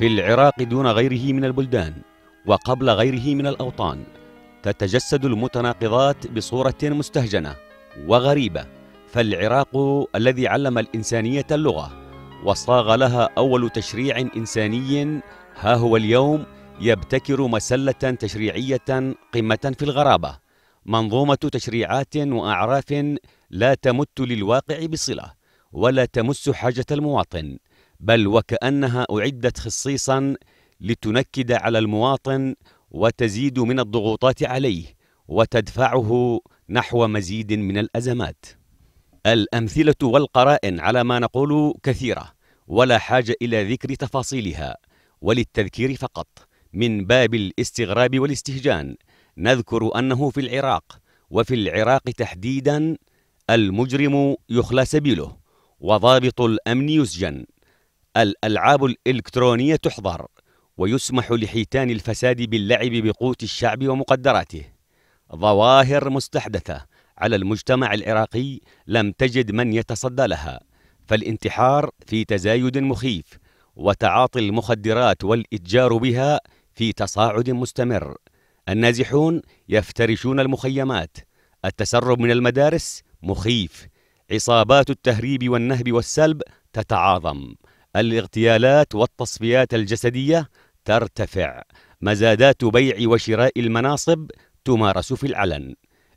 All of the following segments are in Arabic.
في العراق دون غيره من البلدان وقبل غيره من الأوطان تتجسد المتناقضات بصورة مستهجنة وغريبة فالعراق الذي علم الإنسانية اللغة وصاغ لها أول تشريع إنساني ها هو اليوم يبتكر مسلة تشريعية قمة في الغرابة منظومة تشريعات وأعراف لا تمت للواقع بصلة ولا تمس حاجة المواطن بل وكأنها أعدت خصيصا لتنكد على المواطن وتزيد من الضغوطات عليه وتدفعه نحو مزيد من الأزمات الأمثلة والقرائن على ما نقول كثيرة ولا حاجة إلى ذكر تفاصيلها وللتذكير فقط من باب الاستغراب والاستهجان نذكر أنه في العراق وفي العراق تحديدا المجرم يخلى سبيله وضابط الأمن يسجن الألعاب الإلكترونية تحظر ويسمح لحيتان الفساد باللعب بقوت الشعب ومقدراته ظواهر مستحدثة على المجتمع العراقي لم تجد من يتصدى لها فالانتحار في تزايد مخيف وتعاطي المخدرات والإتجار بها في تصاعد مستمر النازحون يفترشون المخيمات التسرب من المدارس مخيف عصابات التهريب والنهب والسلب تتعاظم الاغتيالات والتصفيات الجسدية ترتفع مزادات بيع وشراء المناصب تمارس في العلن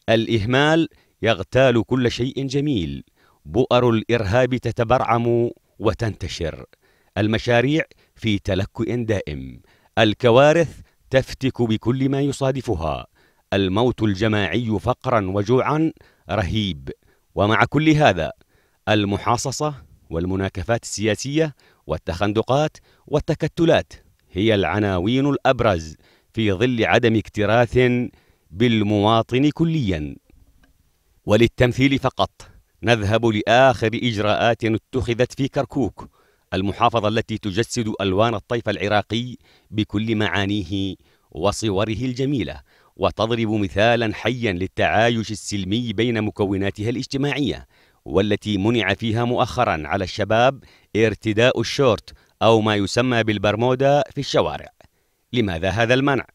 الإهمال يغتال كل شيء جميل بؤر الإرهاب تتبرعم وتنتشر المشاريع في تلكؤ دائم الكوارث تفتك بكل ما يصادفها الموت الجماعي فقرا وجوعا رهيب ومع كل هذا المحاصصه والمناكفات السياسية والتخندقات والتكتلات هي العناوين الأبرز في ظل عدم اكتراث بالمواطن كليا وللتمثيل فقط نذهب لآخر إجراءات اتخذت في كركوك المحافظة التي تجسد ألوان الطيف العراقي بكل معانيه وصوره الجميلة وتضرب مثالا حيا للتعايش السلمي بين مكوناتها الاجتماعية والتي منع فيها مؤخرا على الشباب ارتداء الشورت أو ما يسمى بالبرمودا في الشوارع لماذا هذا المنع؟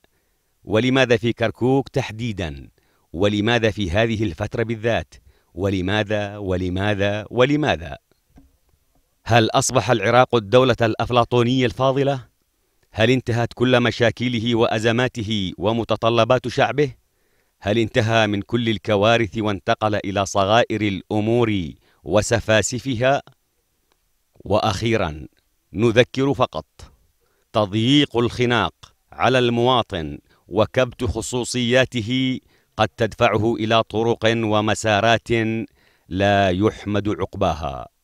ولماذا في كركوك تحديدا؟ ولماذا في هذه الفترة بالذات؟ ولماذا ولماذا ولماذا؟ هل أصبح العراق الدولة الأفلاطونية الفاضلة؟ هل انتهت كل مشاكله وأزماته ومتطلبات شعبه؟ هل انتهى من كل الكوارث وانتقل الى صغائر الامور وسفاسفها واخيرا نذكر فقط تضييق الخناق على المواطن وكبت خصوصياته قد تدفعه الى طرق ومسارات لا يحمد عقباها